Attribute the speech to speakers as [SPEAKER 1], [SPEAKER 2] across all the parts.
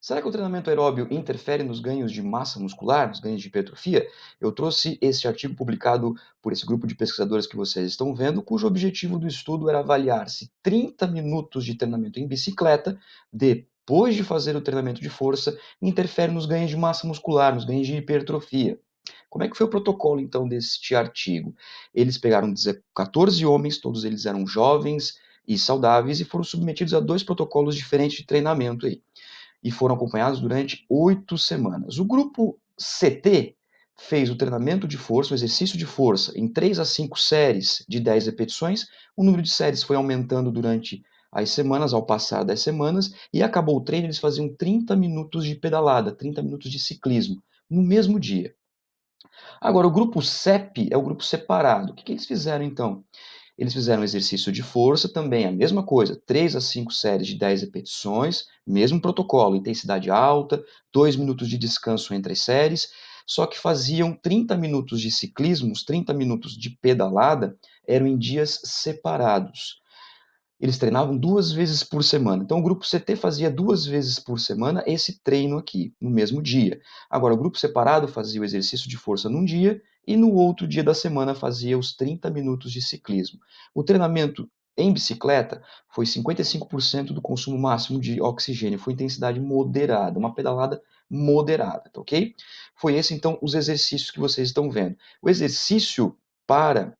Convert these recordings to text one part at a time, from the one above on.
[SPEAKER 1] Será que o treinamento aeróbio interfere nos ganhos de massa muscular, nos ganhos de hipertrofia? Eu trouxe esse artigo publicado por esse grupo de pesquisadores que vocês estão vendo, cujo objetivo do estudo era avaliar se 30 minutos de treinamento em bicicleta depois de fazer o treinamento de força interfere nos ganhos de massa muscular, nos ganhos de hipertrofia. Como é que foi o protocolo então deste artigo? Eles pegaram 14 homens, todos eles eram jovens e saudáveis e foram submetidos a dois protocolos diferentes de treinamento aí e foram acompanhados durante oito semanas. O grupo CT fez o treinamento de força, o exercício de força, em três a cinco séries de dez repetições. O número de séries foi aumentando durante as semanas, ao passar das semanas, e acabou o treino, eles faziam 30 minutos de pedalada, 30 minutos de ciclismo, no mesmo dia. Agora, o grupo CEP é o grupo separado. O que, que eles fizeram então? Eles fizeram exercício de força também, a mesma coisa, 3 a 5 séries de 10 repetições, mesmo protocolo, intensidade alta, 2 minutos de descanso entre as séries, só que faziam 30 minutos de ciclismo, 30 minutos de pedalada, eram em dias separados. Eles treinavam duas vezes por semana. Então, o grupo CT fazia duas vezes por semana esse treino aqui, no mesmo dia. Agora, o grupo separado fazia o exercício de força num dia e no outro dia da semana fazia os 30 minutos de ciclismo. O treinamento em bicicleta foi 55% do consumo máximo de oxigênio, foi intensidade moderada, uma pedalada moderada, tá ok? Foi esse então os exercícios que vocês estão vendo. O exercício para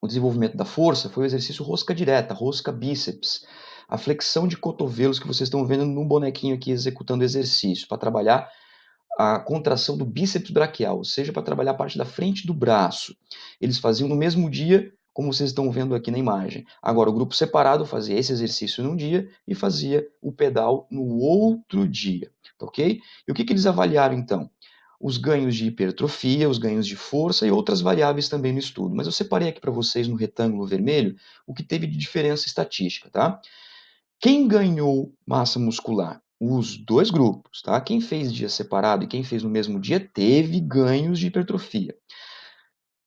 [SPEAKER 1] o desenvolvimento da força foi o exercício rosca direta, rosca bíceps, a flexão de cotovelos que vocês estão vendo no bonequinho aqui executando exercício, para trabalhar a contração do bíceps braquial, ou seja, para trabalhar a parte da frente do braço. Eles faziam no mesmo dia, como vocês estão vendo aqui na imagem. Agora, o grupo separado fazia esse exercício num dia e fazia o pedal no outro dia, ok? E o que, que eles avaliaram, então? os ganhos de hipertrofia, os ganhos de força e outras variáveis também no estudo. Mas eu separei aqui para vocês no retângulo vermelho o que teve de diferença estatística, tá? Quem ganhou massa muscular? Os dois grupos, tá? Quem fez dia separado e quem fez no mesmo dia teve ganhos de hipertrofia.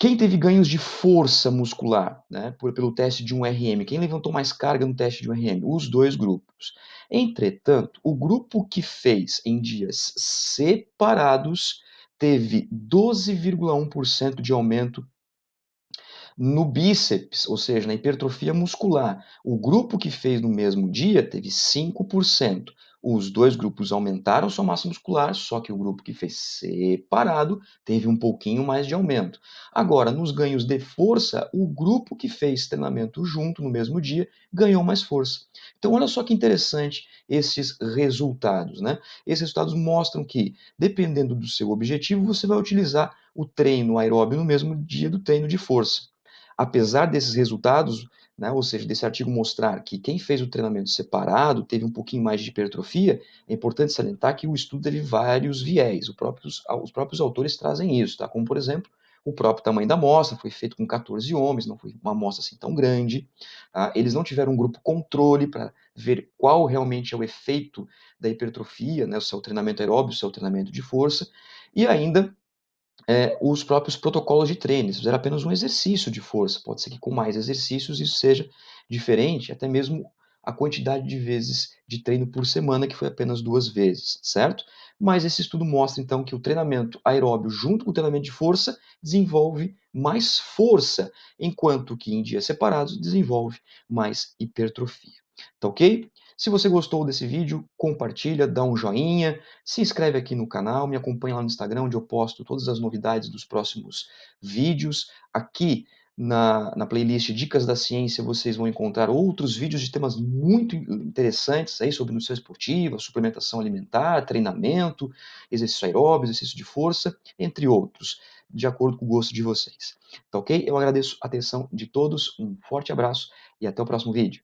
[SPEAKER 1] Quem teve ganhos de força muscular, né, por, pelo teste de um RM? Quem levantou mais carga no teste de um RM? Os dois grupos. Entretanto, o grupo que fez em dias separados teve 12,1% de aumento no bíceps, ou seja, na hipertrofia muscular. O grupo que fez no mesmo dia teve 5%. Os dois grupos aumentaram sua massa muscular, só que o grupo que fez separado teve um pouquinho mais de aumento. Agora, nos ganhos de força, o grupo que fez treinamento junto no mesmo dia ganhou mais força. Então, olha só que interessante esses resultados, né? Esses resultados mostram que, dependendo do seu objetivo, você vai utilizar o treino aeróbio no mesmo dia do treino de força. Apesar desses resultados, né? ou seja, desse artigo mostrar que quem fez o treinamento separado teve um pouquinho mais de hipertrofia, é importante salientar que o estudo teve vários viés, próprios, os próprios autores trazem isso, tá? como por exemplo, o próprio tamanho da amostra foi feito com 14 homens, não foi uma amostra assim tão grande. Tá? Eles não tiveram um grupo controle para ver qual realmente é o efeito da hipertrofia, né? o seu treinamento aeróbio, o seu treinamento de força. E ainda é, os próprios protocolos de treino. Se fizer apenas um exercício de força. Pode ser que com mais exercícios isso seja diferente, até mesmo a quantidade de vezes de treino por semana, que foi apenas duas vezes, certo? Mas esse estudo mostra então que o treinamento aeróbio junto com o treinamento de força desenvolve mais força, enquanto que em dias separados desenvolve mais hipertrofia. Tá ok? Se você gostou desse vídeo, compartilha, dá um joinha, se inscreve aqui no canal, me acompanha lá no Instagram, onde eu posto todas as novidades dos próximos vídeos. Aqui na, na playlist Dicas da Ciência vocês vão encontrar outros vídeos de temas muito interessantes aí sobre nutrição esportiva, suplementação alimentar, treinamento, exercício aeróbico, exercício de força, entre outros, de acordo com o gosto de vocês. Tá ok? Eu agradeço a atenção de todos, um forte abraço e até o próximo vídeo.